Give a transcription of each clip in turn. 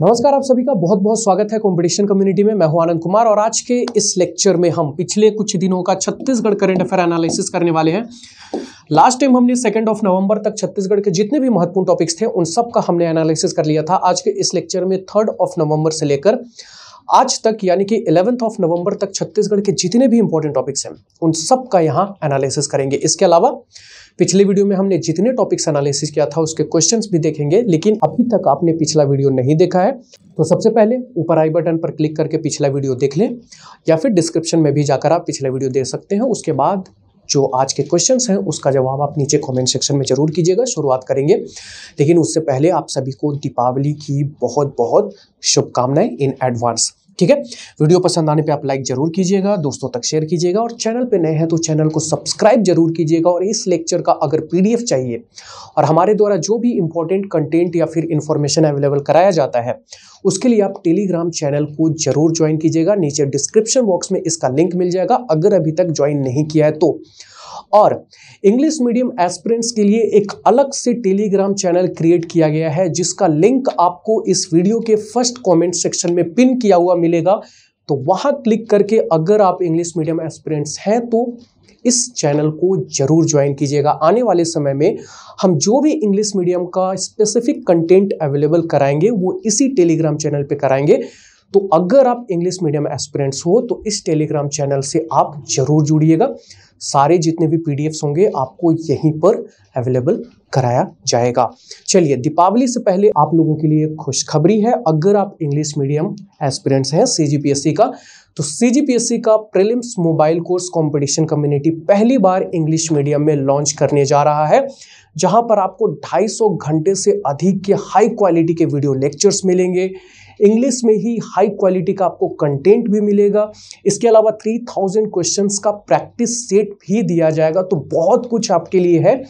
नमस्कार आप सभी का बहुत बहुत स्वागत है कंपटीशन कम्युनिटी में मैं हूं आनंद कुमार और आज के इस लेक्चर में हम पिछले कुछ दिनों का छत्तीसगढ़ करंट अफेयर एनालिसिस करने वाले हैं लास्ट टाइम हमने सेकेंड ऑफ नवंबर तक छत्तीसगढ़ के जितने भी महत्वपूर्ण टॉपिक्स थे उन सब का हमने एनालिसिस कर लिया था आज के इस लेक्चर में थर्ड ऑफ नवंबर से लेकर आज तक यानी कि इलेवंथ ऑफ नवंबर तक छत्तीसगढ़ के जितने भी इंपॉर्टेंट टॉपिक्स हैं उन सब का यहाँ एनालिसिस करेंगे इसके अलावा पिछले वीडियो में हमने जितने टॉपिक्स एनालिसिस किया था उसके क्वेश्चन भी देखेंगे लेकिन अभी तक आपने पिछला वीडियो नहीं देखा है तो सबसे पहले ऊपर आई बटन पर क्लिक करके पिछला वीडियो देख लें या फिर डिस्क्रिप्शन में भी जाकर आप पिछला वीडियो देख सकते हैं उसके बाद जो आज के क्वेश्चंस हैं उसका जवाब आप नीचे कमेंट सेक्शन में ज़रूर कीजिएगा शुरुआत करेंगे लेकिन उससे पहले आप सभी को दीपावली की बहुत बहुत शुभकामनाएं इन एडवांस ठीक है वीडियो पसंद आने पे आप लाइक जरूर कीजिएगा दोस्तों तक शेयर कीजिएगा और चैनल पे नए हैं तो चैनल को सब्सक्राइब जरूर कीजिएगा और इस लेक्चर का अगर पीडीएफ चाहिए और हमारे द्वारा जो भी इंपॉर्टेंट कंटेंट या फिर इन्फॉर्मेशन अवेलेबल कराया जाता है उसके लिए आप टेलीग्राम चैनल को जरूर ज्वाइन कीजिएगा नीचे डिस्क्रिप्शन बॉक्स में इसका लिंक मिल जाएगा अगर अभी तक ज्वाइन नहीं किया है तो और इंग्लिश मीडियम एस्पिरेंट्स के लिए एक अलग से टेलीग्राम चैनल क्रिएट किया गया है जिसका लिंक आपको इस वीडियो के फर्स्ट कमेंट सेक्शन में पिन किया हुआ मिलेगा तो वहाँ क्लिक करके अगर आप इंग्लिश मीडियम एस्पिरेंट्स हैं तो इस चैनल को जरूर ज्वाइन कीजिएगा आने वाले समय में हम जो भी इंग्लिश मीडियम का स्पेसिफिक कंटेंट अवेलेबल कराएंगे वो इसी टेलीग्राम चैनल पे कराएंगे तो अगर आप इंग्लिश मीडियम एस्पिरेंट्स हो तो इस टेलीग्राम चैनल से आप जरूर जुड़िएगा सारे जितने भी पी होंगे आपको यहीं पर अवेलेबल कराया जाएगा चलिए दीपावली से पहले आप लोगों के लिए खुशखबरी है अगर आप इंग्लिश मीडियम एस्पिरेंट्स हैं सी का तो सी का prelims mobile course competition community पहली बार इंग्लिश मीडियम में लॉन्च करने जा रहा है जहां पर आपको 250 घंटे से अधिक के हाई क्वालिटी के वीडियो लेक्चर्स मिलेंगे इंग्लिश में ही हाई क्वालिटी का आपको कंटेंट भी मिलेगा इसके अलावा थ्री थाउजेंड क्वेश्चन का प्रैक्टिस सेट भी दिया जाएगा तो बहुत कुछ आपके लिए है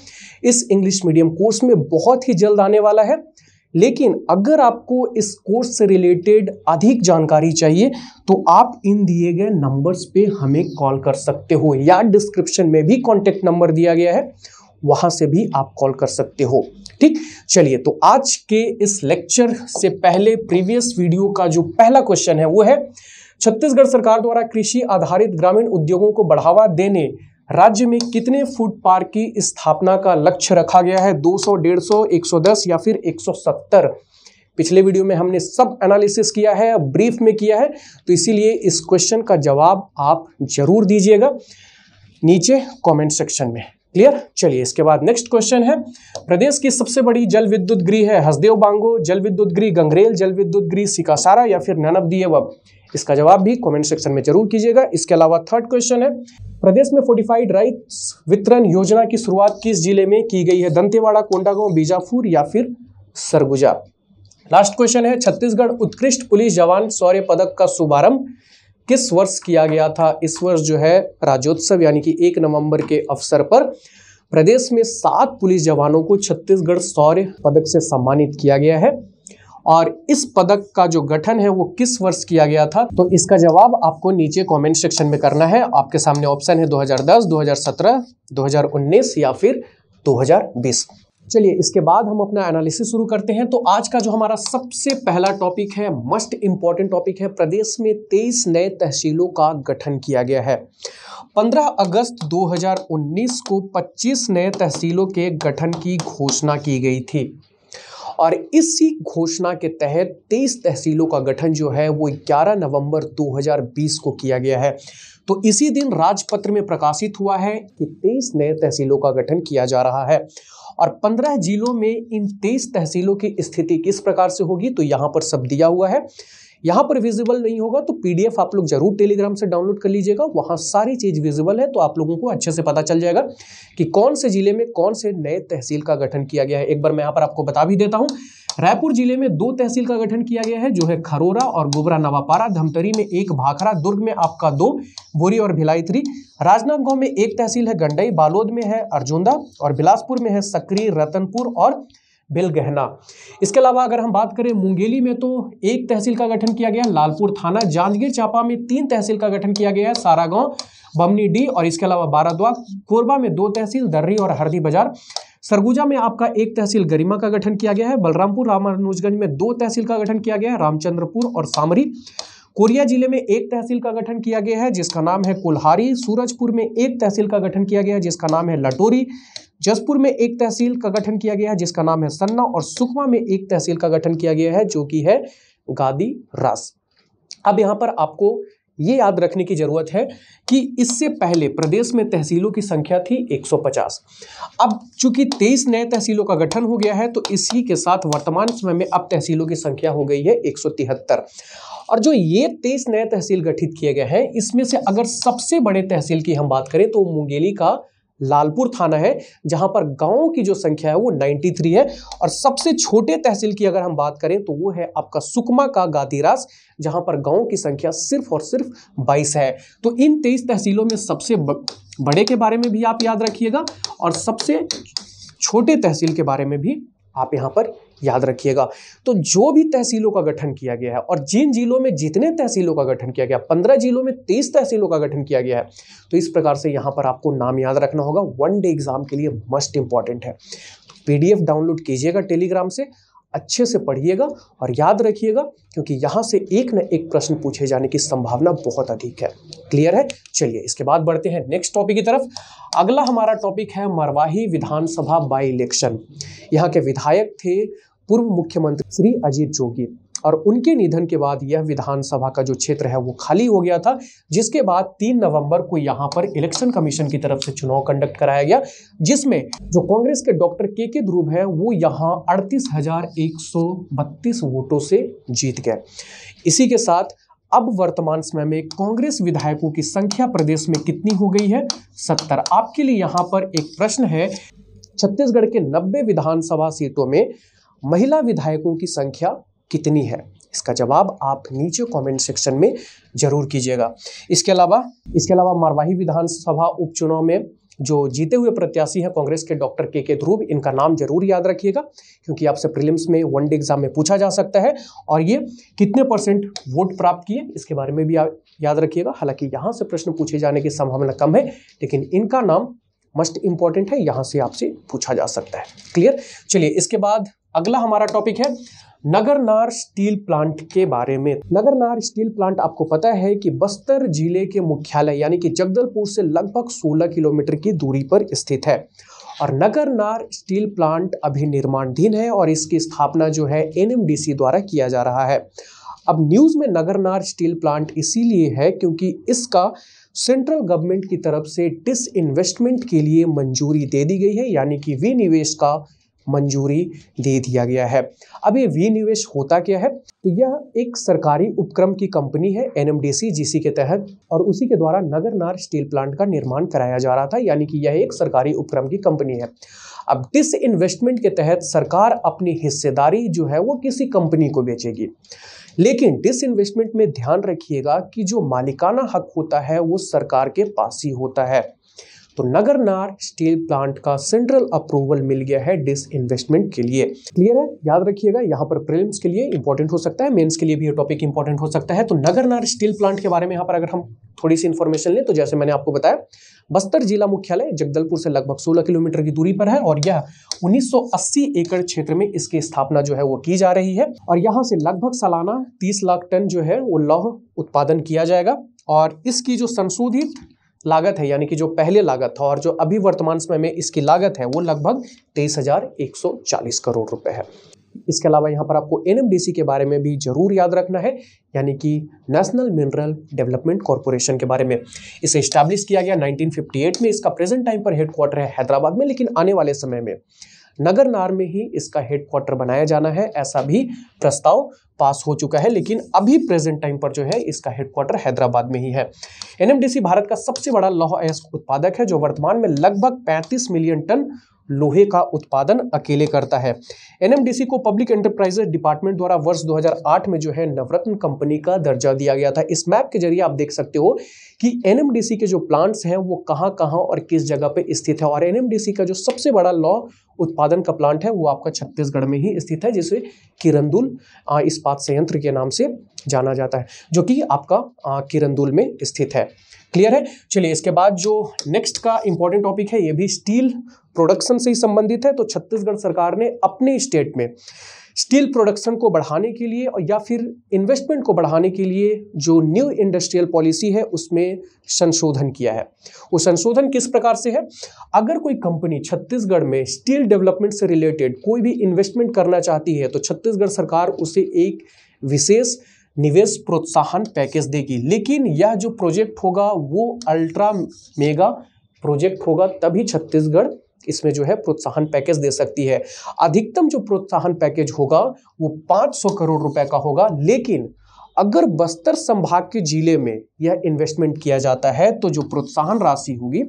इस इंग्लिश मीडियम कोर्स में बहुत ही जल्द आने वाला है लेकिन अगर आपको इस कोर्स से रिलेटेड अधिक जानकारी चाहिए तो आप इन दिए गए नंबर्स पे हमें कॉल कर सकते हो या डिस्क्रिप्शन में भी कॉन्टैक्ट नंबर दिया गया है वहाँ से भी आप कॉल कर सकते हो ठीक चलिए तो आज के इस लेक्चर से पहले प्रीवियस वीडियो का जो पहला क्वेश्चन है वो है छत्तीसगढ़ सरकार द्वारा कृषि आधारित ग्रामीण उद्योगों को बढ़ावा देने राज्य में कितने फूड पार्क की स्थापना का लक्ष्य रखा गया है 200, 150, 110 या फिर 170 पिछले वीडियो में हमने सब एनालिसिस किया है ब्रीफ में किया है तो इसीलिए इस क्वेश्चन का जवाब आप जरूर दीजिएगा नीचे कमेंट सेक्शन में क्लियर चलिए इसके बाद नेक्स्ट क्वेश्चन है प्रदेश की सबसे बड़ी जल विद्युत गृह है हसदेव बांगो जल विद्युत गृह गंगरेल जल विद्युत गृह सिकासारा या फिर ननब दिए इसका जवाब भी कमेंट सेक्शन में जरूर कीजिएगा इसके अलावा थर्ड क्वेश्चन है प्रदेश में फोर्टिफाइड राइस वितरण योजना की शुरुआत किस जिले में की गई है दंतेवाड़ा कोंडागांव बीजापुर या फिर सरगुजा लास्ट क्वेश्चन है छत्तीसगढ़ उत्कृष्ट पुलिस जवान शौर्य पदक का शुभारंभ किस वर्ष किया गया था इस वर्ष जो है राज्योत्सव यानी कि एक नवंबर के अवसर पर प्रदेश में सात पुलिस जवानों को छत्तीसगढ़ शौर्य पदक से सम्मानित किया गया है और इस पदक का जो गठन है वो किस वर्ष किया गया था तो इसका जवाब आपको नीचे कमेंट सेक्शन में करना है आपके सामने ऑप्शन है 2010, 2017, 2019 या फिर 2020 चलिए इसके बाद हम अपना एनालिसिस शुरू करते हैं तो आज का जो हमारा सबसे पहला टॉपिक है मस्ट इम्पॉर्टेंट टॉपिक है प्रदेश में तेईस नए तहसीलों का गठन किया गया है 15 अगस्त 2019 को 25 नए तहसीलों के गठन की घोषणा की गई थी और इसी घोषणा के तहत तेईस तहसीलों का गठन जो है वो 11 नवंबर 2020 को किया गया है तो इसी दिन राजपत्र में प्रकाशित हुआ है कि तेईस नए तहसीलों का गठन किया जा रहा है और पंद्रह जिलों में इन तेईस तहसीलों की स्थिति किस प्रकार से होगी तो यहाँ पर सब दिया हुआ है यहाँ पर विजिबल नहीं होगा तो पीडीएफ आप लोग जरूर टेलीग्राम से डाउनलोड कर लीजिएगा वहाँ सारी चीज़ विजिबल है तो आप लोगों को अच्छे से पता चल जाएगा कि कौन से जिले में कौन से नए तहसील का गठन किया गया है एक बार मैं यहाँ पर आपको बता भी देता हूँ रायपुर जिले में दो तहसील का गठन किया गया है जो है खरोरा और गोबरा नवापारा धमतरी में एक भाखरा दुर्ग में आपका दो बोरी और भिलाई थ्री राजनांदगांव में एक तहसील है गंडई बालोद में है अर्जुंदा और बिलासपुर में है सक्री रतनपुर और बिलगहना इसके अलावा अगर हम बात करें मुंगेली में तो एक तहसील का गठन किया गया लालपुर थाना जांजगीर चांपा में तीन तहसील का गठन किया गया है सारा गांव बमनी डी और इसके अलावा बाराद्वा कोरबा में दो तहसील दर्री और हरदी बाजार सरगुजा में आपका एक तहसील गरिमा का गठन किया गया है बलरामपुर रामानुजगंज में दो तहसील का गठन किया गया है रामचंद्रपुर और सामरी कोरिया जिले में एक तहसील का गठन किया गया है जिसका नाम है कुल्हारी सूरजपुर में एक तहसील का गठन किया गया है जिसका नाम है लटोरी जसपुर में एक तहसील का गठन किया गया है जिसका नाम है सन्ना और सुकमा में एक तहसील का गठन किया गया है जो कि है गादी रास अब यहां पर आपको ये याद रखने की ज़रूरत है कि इससे पहले प्रदेश में तहसीलों की संख्या थी 150। अब चूंकि 23 नए तहसीलों का गठन हो गया है तो इसी के साथ वर्तमान समय में अब तहसीलों की संख्या हो गई है एक और जो ये 23 नए तहसील गठित किए गए हैं इसमें से अगर सबसे बड़े तहसील की हम बात करें तो मुंगेली का लालपुर थाना है जहां पर गांव की जो संख्या है वो 93 है और सबसे छोटे तहसील की अगर हम बात करें तो वो है आपका सुकमा का गातीरास जहां पर गांव की संख्या सिर्फ और सिर्फ 22 है तो इन 23 तहसीलों में सबसे बड़े के बारे में भी आप याद रखिएगा और सबसे छोटे तहसील के बारे में भी आप यहाँ पर याद रखिएगा तो जो भी तहसीलों का गठन किया गया है और जिन जिलों में जितने तहसीलों का गठन किया गया पंद्रह जिलों में तेईस तहसीलों का गठन किया गया है तो इस प्रकार से यहाँ पर आपको नाम याद रखना होगा वन डे एग्जाम के लिए मस्ट इंपॉर्टेंट है पीडीएफ डाउनलोड कीजिएगा टेलीग्राम से अच्छे से पढ़िएगा और याद रखिएगा क्योंकि यहाँ से एक न एक प्रश्न पूछे जाने की संभावना बहुत अधिक है क्लियर है चलिए इसके बाद बढ़ते हैं नेक्स्ट टॉपिक की तरफ अगला हमारा टॉपिक है मरवाही विधानसभा बाई इलेक्शन यहाँ के विधायक थे पूर्व मुख्यमंत्री श्री अजीत जोगी और उनके निधन के बाद यह विधानसभा का जो क्षेत्र है वो खाली हो गया था जिसके बाद तीन नवंबर को यहाँ पर इलेक्शन कमीशन की तरफ से चुनाव कंडक्ट कराया गया जिसमें जो कांग्रेस के डॉक्टर के के ध्रुव है वो यहाँ अड़तीस वोटों से जीत गए इसी के साथ अब वर्तमान समय में कांग्रेस विधायकों की संख्या प्रदेश में कितनी हो गई है सत्तर आपके लिए यहाँ पर एक प्रश्न है छत्तीसगढ़ के नब्बे विधानसभा सीटों में महिला विधायकों की संख्या कितनी है इसका जवाब आप नीचे कमेंट सेक्शन में जरूर कीजिएगा इसके अलावा इसके अलावा मारवाही विधानसभा उपचुनाव में जो जीते हुए प्रत्याशी हैं कांग्रेस के डॉक्टर के के ध्रुव इनका नाम जरूर याद रखिएगा क्योंकि आपसे प्रीलिम्स में वन डे एग्जाम में पूछा जा सकता है और ये कितने परसेंट वोट प्राप्त किए इसके बारे में भी याद रखिएगा हालांकि यहाँ से प्रश्न पूछे जाने की संभावना कम है लेकिन इनका नाम मस्ट इंपॉर्टेंट है यहां से आपसे पूछा जा सकता है क्लियर चलिए इसके बाद अगला हमारा टॉपिक है नगरनार स्टील प्लांट के बारे में नगरनार स्टील प्लांट आपको पता है कि बस्तर जिले के मुख्यालय यानी कि जगदलपुर से लगभग 16 किलोमीटर की दूरी पर स्थित है और नगरनार स्टील प्लांट अभी निर्माणधीन है और इसकी स्थापना जो है एनएमडीसी द्वारा किया जा रहा है अब न्यूज़ में नगरनार स्टील प्लांट इसीलिए है क्योंकि इसका सेंट्रल गवर्नमेंट की तरफ से डिस इन्वेस्टमेंट के लिए मंजूरी दे दी गई है यानी कि विनिवेश का मंजूरी दे दिया गया है अब ये विनिवेश होता क्या है तो यह एक सरकारी उपक्रम की कंपनी है एनएमडीसी एम के तहत और उसी के द्वारा नगरनार स्टील प्लांट का निर्माण कराया जा रहा था यानी कि यह एक सरकारी उपक्रम की कंपनी है अब डिस इन्वेस्टमेंट के तहत सरकार अपनी हिस्सेदारी जो है वो किसी कंपनी को बेचेगी लेकिन डिस इन्वेस्टमेंट में ध्यान रखिएगा कि जो मालिकाना हक होता है वो सरकार के पास ही होता है तो नगरनार स्टील प्लांट का सेंट्रल अप्रूवल मिल गया है डिस इन्वेस्टमेंट के लिए क्लियर है याद रखिएगा यहाँ पर प्रिलिम्स के लिए इंपॉर्टेंट हो सकता है मेन्स के लिए भी ये टॉपिक इंपॉर्टेंट हो सकता है तो नगरनार स्टील प्लांट के बारे में यहाँ पर अगर हम थोड़ी सी इन्फॉर्मेशन लें तो जैसे मैंने आपको बताया बस्तर जिला मुख्यालय जगदलपुर से लगभग 16 किलोमीटर की दूरी पर है और यह 1980 एकड़ क्षेत्र में इसकी स्थापना जो है वो की जा रही है और यहाँ से लगभग सालाना 30 लाख टन जो है वो लौह उत्पादन किया जाएगा और इसकी जो संशोधित लागत है यानी कि जो पहले लागत था और जो अभी वर्तमान समय में इसकी लागत है वो लगभग तेईस हजार एक सौ चालीस करोड़ रुपए है इसके अलावा यहाँ पर आपको एन के बारे में भी जरूर याद रखना है यानी कि नेशनल मिनरल डेवलपमेंट कॉरपोरेशन के बारे में इसे स्टैब्लिश किया गया 1958 में इसका प्रेजेंट टाइम पर हेडक्वार्टर है हैदराबाद में लेकिन आने वाले समय में नगरनार में ही इसका हेडक्वार्टर बनाया जाना है ऐसा भी प्रस्ताव पास हो चुका है लेकिन अभी प्रेजेंट टाइम पर जो है इसका हेडक्वार्टर हैदराबाद में ही है एनएमडीसी भारत का सबसे बड़ा लौह अयस्क उत्पादक है जो वर्तमान में लगभग 35 मिलियन टन लोहे का उत्पादन अकेले करता है एनएमडीसी को पब्लिक एंटरप्राइजेस डिपार्टमेंट द्वारा वर्ष 2008 में जो है नवरत्न कंपनी का दर्जा दिया गया था इस मैप के जरिए आप देख सकते हो कि एनएमडीसी के जो प्लांट्स हैं वो कहाँ कहाँ और किस जगह पे स्थित है और एनएमडीसी का जो सबसे बड़ा लॉ उत्पादन का प्लांट है वो आपका छत्तीसगढ़ में ही स्थित है जिसे किरंदुल इस्पात संयंत्र के नाम से जाना जाता है जो कि आपका किरंदुल में स्थित है क्लियर है चलिए इसके बाद जो नेक्स्ट का इंपॉर्टेंट टॉपिक है ये भी स्टील प्रोडक्शन से ही संबंधित है तो छत्तीसगढ़ सरकार ने अपने स्टेट में स्टील प्रोडक्शन को बढ़ाने के लिए और या फिर इन्वेस्टमेंट को बढ़ाने के लिए जो न्यू इंडस्ट्रियल पॉलिसी है उसमें संशोधन किया है वो संशोधन किस प्रकार से है अगर कोई कंपनी छत्तीसगढ़ में स्टील डेवलपमेंट से रिलेटेड कोई भी इन्वेस्टमेंट करना चाहती है तो छत्तीसगढ़ सरकार उसे एक विशेष निवेश प्रोत्साहन पैकेज देगी लेकिन यह जो प्रोजेक्ट होगा वो अल्ट्रा मेगा प्रोजेक्ट होगा तभी छत्तीसगढ़ इसमें जो है प्रोत्साहन पैकेज दे सकती है अधिकतम जो प्रोत्साहन पैकेज होगा वो 500 करोड़ रुपए का होगा लेकिन अगर बस्तर संभाग के जिले में यह इन्वेस्टमेंट किया जाता है तो जो प्रोत्साहन राशि होगी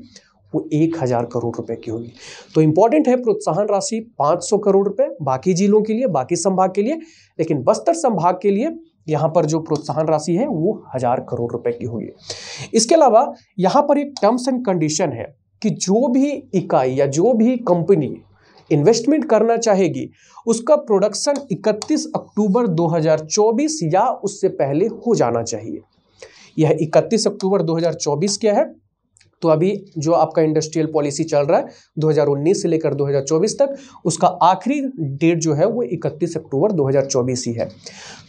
वो एक हज़ार करोड़ रुपए की होगी तो इंपॉर्टेंट है प्रोत्साहन राशि 500 करोड़ रुपए बाकी जिलों के लिए बाकी संभाग के लिए लेकिन बस्तर संभाग के लिए यहाँ पर जो प्रोत्साहन राशि है वो हजार करोड़ रुपए की होगी इसके अलावा यहाँ पर एक टर्म्स एंड कंडीशन है कि जो भी इकाई या जो भी कंपनी इन्वेस्टमेंट करना चाहेगी उसका प्रोडक्शन 31 अक्टूबर 2024 या उससे पहले हो जाना चाहिए यह 31 अक्टूबर 2024 क्या है तो अभी जो आपका इंडस्ट्रियल पॉलिसी चल रहा है 2019 से लेकर 2024 तक उसका आखिरी डेट जो है वो 31 अक्टूबर 2024 ही है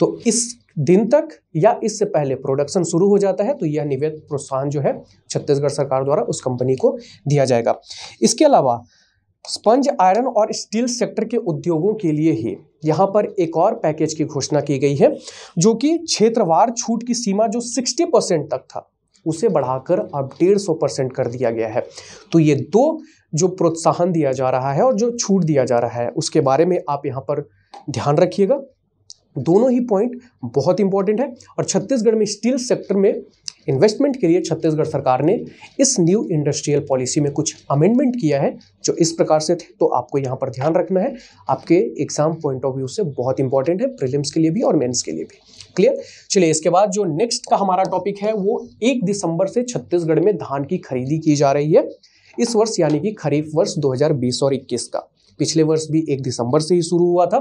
तो इस दिन तक या इससे पहले प्रोडक्शन शुरू हो जाता है तो यह निवेद प्रोत्साहन जो है छत्तीसगढ़ सरकार द्वारा उस कंपनी को दिया जाएगा इसके अलावा स्पंज आयरन और स्टील सेक्टर के उद्योगों के लिए ही यहाँ पर एक और पैकेज की घोषणा की गई है जो कि क्षेत्रवार छूट की सीमा जो 60 परसेंट तक था उसे बढ़ाकर अब डेढ़ सौ परसेंट कर दिया गया है तो ये दो जो प्रोत्साहन दिया जा रहा है और जो छूट दिया जा रहा है उसके बारे में आप यहाँ पर ध्यान रखिएगा दोनों ही पॉइंट बहुत इंपॉर्टेंट है और छत्तीसगढ़ में स्टील सेक्टर में इन्वेस्टमेंट के लिए छत्तीसगढ़ सरकार ने इस न्यू इंडस्ट्रियल पॉलिसी में कुछ अमेंडमेंट किया है जो इस प्रकार से थे तो आपको यहाँ पर ध्यान रखना है आपके एग्जाम पॉइंट ऑफ व्यू से बहुत इंपॉर्टेंट है प्रिलिम्स के लिए भी और मेंस के लिए भी क्लियर चलिए इसके बाद जो नेक्स्ट का हमारा टॉपिक है वो एक दिसंबर से छत्तीसगढ़ में धान की खरीदी की जा रही है इस वर्ष यानी कि खरीफ वर्ष दो और इक्कीस का पिछले वर्ष भी एक दिसंबर से ही शुरू हुआ था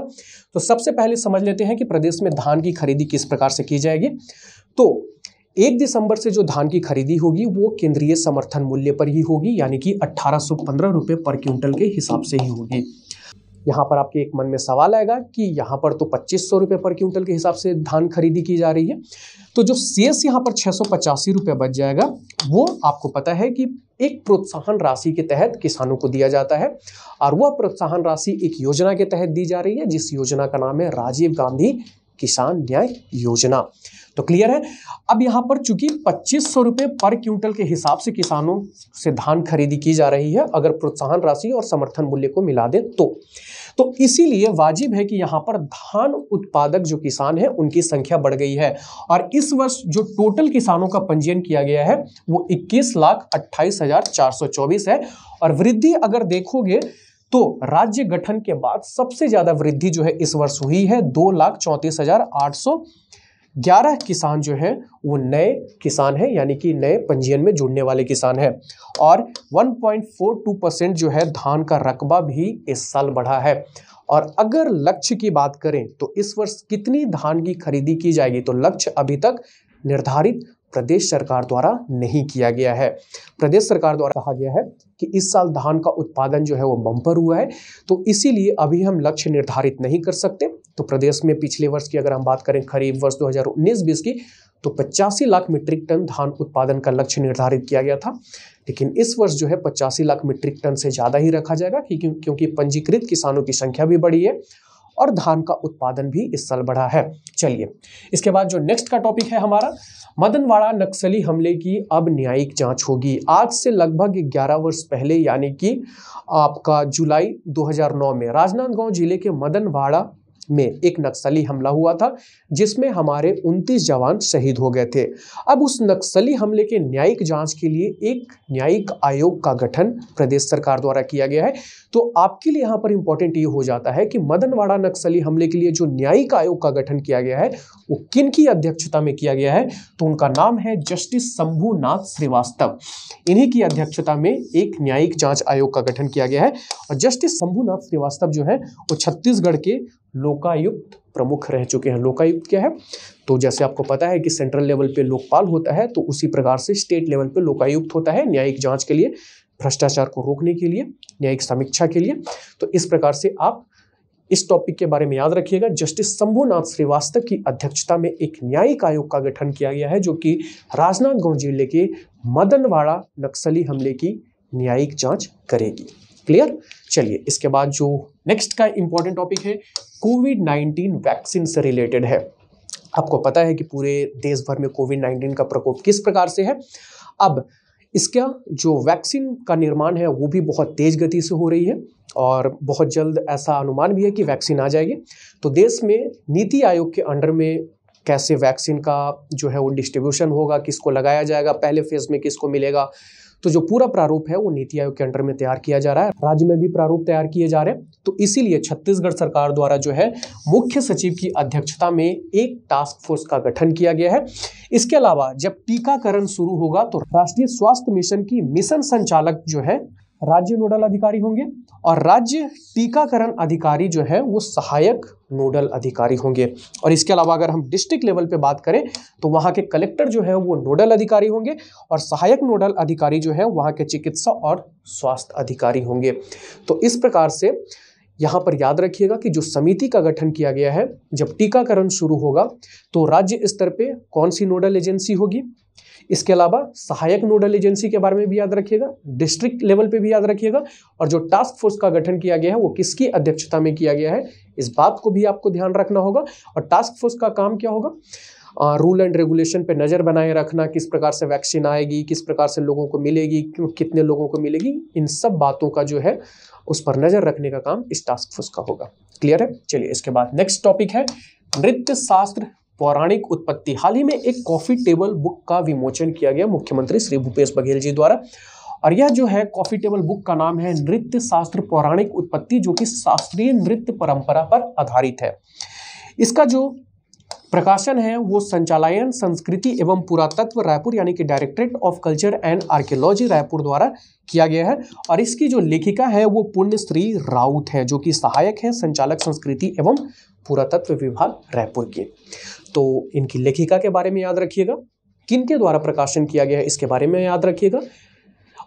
तो सबसे पहले समझ लेते हैं कि प्रदेश में धान की खरीदी किस प्रकार से की जाएगी तो एक दिसंबर से जो धान की खरीदी होगी वो केंद्रीय समर्थन मूल्य पर ही होगी यानी कि अट्ठारह सौ पंद्रह रुपये पर क्विंटल के हिसाब से ही होगी यहाँ पर आपके एक मन में सवाल आएगा कि यहाँ पर तो पच्चीस सौ रुपये पर क्विंटल के हिसाब से धान खरीदी की जा रही है तो जो शेष यहाँ पर छः सौ पचासी रुपये बच जाएगा वो आपको पता है कि एक प्रोत्साहन राशि के तहत किसानों को दिया जाता है और वह प्रोत्साहन राशि एक योजना के तहत दी जा रही है जिस योजना का नाम है राजीव गांधी किसान न्याय योजना तो क्लियर है अब यहां पर चूंकि पच्चीस सौ रुपए पर क्विंटल के हिसाब से किसानों से धान खरीदी की जा रही है अगर प्रोत्साहन राशि और समर्थन मूल्य को मिला दें तो तो इसीलिए वाजिब है कि यहां पर धान उत्पादक जो किसान है उनकी संख्या बढ़ गई है और इस वर्ष जो टोटल किसानों का पंजीयन किया गया है वो इक्कीस लाख अट्ठाईस हजार चार सौ चौबीस है और वृद्धि अगर देखोगे तो राज्य गठन के बाद सबसे ज्यादा वृद्धि जो है इस वर्ष हुई है दो लाख चौंतीस हजार आठ सौ ग्यारह किसान जो हैं वो नए किसान हैं यानी कि नए पंजीयन में जुड़ने वाले किसान हैं और 1.42 परसेंट जो है धान का रकबा भी इस साल बढ़ा है और अगर लक्ष्य की बात करें तो इस वर्ष कितनी धान की खरीदी की जाएगी तो लक्ष्य अभी तक निर्धारित प्रदेश सरकार द्वारा नहीं किया गया है प्रदेश सरकार द्वारा कहा गया है कि इस साल धान का उत्पादन जो है वो बम्पर हुआ है तो इसीलिए अभी हम लक्ष्य निर्धारित नहीं कर सकते तो प्रदेश में पिछले वर्ष की अगर हम बात करें खरीफ वर्ष 2019 बीस की तो पचासी लाख मीट्रिक टन धान उत्पादन का लक्ष्य निर्धारित किया गया था लेकिन इस वर्ष जो है पचासी लाख मीट्रिक टन से ज़्यादा ही रखा जाएगा क्योंकि पंजीकृत किसानों की संख्या भी बढ़ी है और धान का उत्पादन भी इस साल बढ़ा है चलिए इसके बाद जो नेक्स्ट का टॉपिक है हमारा मदनवाड़ा नक्सली हमले की अब न्यायिक जांच होगी आज से लगभग 11 वर्ष पहले यानी कि आपका जुलाई 2009 में राजनांदगांव जिले के मदनवाड़ा में एक नक्सली हमला हुआ था जिसमें हमारे 29 जवान शहीद हो गए थे अब उस नक्सली हमले के न्यायिक जांच के लिए एक न्यायिक आयोग का गठन प्रदेश सरकार द्वारा किया गया है तो आपके लिए यहाँ पर इंपॉर्टेंट ये हो जाता है कि मदनवाड़ा नक्सली हमले के लिए जो न्यायिक आयोग का गठन किया गया है वो किन की अध्यक्षता में किया गया है तो उनका नाम है जस्टिस शंभुनाथ श्रीवास्तव इन्हीं की अध्यक्षता में एक न्यायिक जांच आयोग का गठन किया गया है और जस्टिस शंभुनाथ श्रीवास्तव जो है वो छत्तीसगढ़ के लोकायुक्त प्रमुख रह चुके हैं लोकायुक्त क्या है तो जैसे आपको पता है कि सेंट्रल लेवल पे लोकपाल होता है तो उसी प्रकार से स्टेट लेवल पे लोकायुक्त होता है न्यायिक जांच के लिए भ्रष्टाचार को रोकने के लिए न्यायिक समीक्षा के लिए तो इस प्रकार से आप इस टॉपिक के बारे में याद रखिएगा जस्टिस शंभुनाथ श्रीवास्तव की अध्यक्षता में एक न्यायिक आयोग का गठन किया गया है जो कि राजनांदगांव जिले के मदनवाड़ा नक्सली हमले की न्यायिक जांच करेगी क्लियर चलिए इसके बाद जो नेक्स्ट का इंपॉर्टेंट टॉपिक है कोविड नाइन्टीन वैक्सीन से रिलेटेड है आपको पता है कि पूरे देश भर में कोविड नाइन्टीन का प्रकोप किस प्रकार से है अब इसका जो वैक्सीन का निर्माण है वो भी बहुत तेज गति से हो रही है और बहुत जल्द ऐसा अनुमान भी है कि वैक्सीन आ जाएगी तो देश में नीति आयोग के अंडर में कैसे वैक्सीन का जो है वो डिस्ट्रीब्यूशन होगा किसको लगाया जाएगा पहले फेज में किसको मिलेगा तो जो पूरा प्रारूप है वो नीति आयोग के अंडर में तैयार किया जा रहा है राज्य में भी प्रारूप तैयार किए जा रहे हैं तो इसीलिए छत्तीसगढ़ सरकार द्वारा जो है मुख्य सचिव की अध्यक्षता में एक टास्क फोर्स का गठन किया गया है इसके अलावा जब टीकाकरण शुरू होगा तो राष्ट्रीय स्वास्थ्य मिशन की मिशन संचालक जो है राज्य नोडल अधिकारी होंगे और राज्य टीकाकरण अधिकारी जो है वो सहायक नोडल अधिकारी होंगे और इसके अलावा अगर हम डिस्ट्रिक्ट लेवल पे बात करें तो वहाँ के कलेक्टर जो है वो नोडल अधिकारी होंगे और सहायक नोडल अधिकारी जो है वहाँ के चिकित्सा और स्वास्थ्य अधिकारी होंगे तो इस प्रकार से यहाँ पर याद रखिएगा कि जो समिति का गठन किया गया है जब टीकाकरण शुरू होगा तो राज्य स्तर पे कौन सी नोडल एजेंसी होगी इसके अलावा सहायक नोडल एजेंसी के बारे में भी याद रखिएगा डिस्ट्रिक्ट लेवल पे भी याद रखिएगा और जो टास्क फोर्स का गठन किया गया है वो किसकी अध्यक्षता में किया गया है इस बात को भी आपको ध्यान रखना होगा और टास्क फोर्स का काम क्या होगा रूल एंड रेगुलेशन पे नज़र बनाए रखना किस प्रकार से वैक्सीन आएगी किस प्रकार से लोगों को मिलेगी कितने लोगों को मिलेगी इन सब बातों का जो है उस पर नज़र रखने का काम इस टास्क फोर्स का होगा क्लियर है चलिए इसके बाद नेक्स्ट टॉपिक है नृत्य शास्त्र पौराणिक उत्पत्ति हाल ही में एक कॉफी टेबल बुक का विमोचन किया गया मुख्यमंत्री श्री भूपेश बघेल जी द्वारा और यह जो है कॉफी टेबल बुक का नाम है नृत्य शास्त्र पौराणिक उत्पत्ति जो कि शास्त्रीय नृत्य परंपरा पर आधारित है इसका जो प्रकाशन है वो संचालयन संस्कृति एवं पुरातत्व रायपुर यानी कि directorate of culture and archaeology Raipur द्वारा किया गया है और इसकी जो लेखिका है वो पुण्य श्री राउत है जो कि सहायक है संचालक संस्कृति एवं पुरातत्व विभाग रायपुर के तो इनकी लेखिका के बारे में याद रखिएगा किन के द्वारा प्रकाशन किया गया है इसके बारे में याद रखिएगा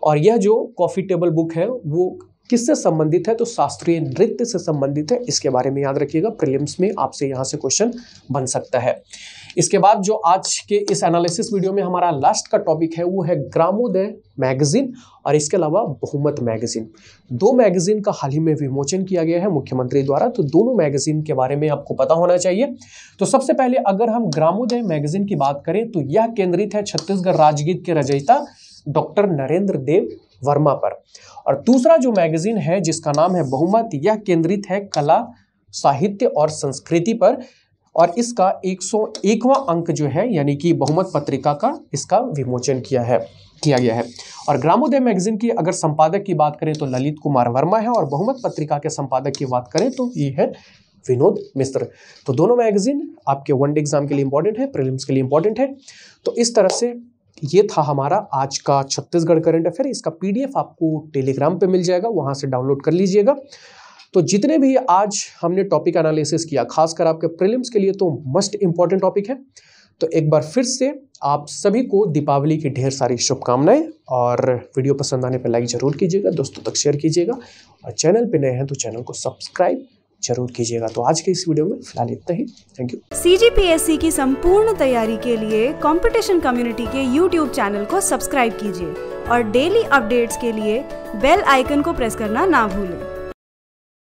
और यह जो कॉफ़ी टेबल बुक है वो किससे संबंधित है तो शास्त्रीय नृत्य से संबंधित है इसके बारे में याद रखिएगा प्रीलिम्स में आपसे यहाँ से क्वेश्चन बन सकता है इसके बाद जो आज के इस एनालिसिस वीडियो में हमारा लास्ट का टॉपिक है वो है ग्रामोदय मैगजीन और इसके अलावा बहुमत मैगजीन दो मैगजीन का हाल ही में विमोचन किया गया है मुख्यमंत्री द्वारा तो दोनों मैगजीन के बारे में आपको पता होना चाहिए तो सबसे पहले अगर हम ग्रामोदय मैगजीन की बात करें तो यह केंद्रित है छत्तीसगढ़ राजगीत के रचयिता डॉक्टर नरेंद्र देव वर्मा पर और दूसरा जो मैगजीन है जिसका नाम है बहुमत यह केंद्रित है कला साहित्य और संस्कृति पर और इसका 101वां अंक जो है यानी कि बहुमत पत्रिका का इसका विमोचन किया है किया गया है और ग्रामोदय मैगजीन की अगर संपादक की बात करें तो ललित कुमार वर्मा है और बहुमत पत्रिका के संपादक की बात करें तो ये है विनोद मिश्र तो दोनों मैगजीन आपके वन डे एग्जाम के लिए इंपॉर्टेंट है प्रीलिम्स के लिए इंपॉर्टेंट है तो इस तरह से ये था हमारा आज का छत्तीसगढ़ करंट अफेयर इसका पीडीएफ आपको टेलीग्राम पे मिल जाएगा वहाँ से डाउनलोड कर लीजिएगा तो जितने भी आज हमने टॉपिक एनालिसिस किया खासकर आपके प्रिलिम्स के लिए तो मस्ट इंपॉर्टेंट टॉपिक है तो एक बार फिर से आप सभी को दीपावली की ढेर सारी शुभकामनाएं और वीडियो पसंद आने पर लाइक ज़रूर कीजिएगा दोस्तों तक शेयर कीजिएगा और चैनल पर नए हैं तो चैनल को सब्सक्राइब जरूर कीजिएगा तो आज के इस वीडियो में फिलहाल इतना ही थैंक यू सी की संपूर्ण तैयारी के लिए कॉम्पिटिशन कम्युनिटी के यूट्यूब चैनल को सब्सक्राइब कीजिए और डेली अपडेट्स के लिए बेल आइकन को प्रेस करना ना भूलें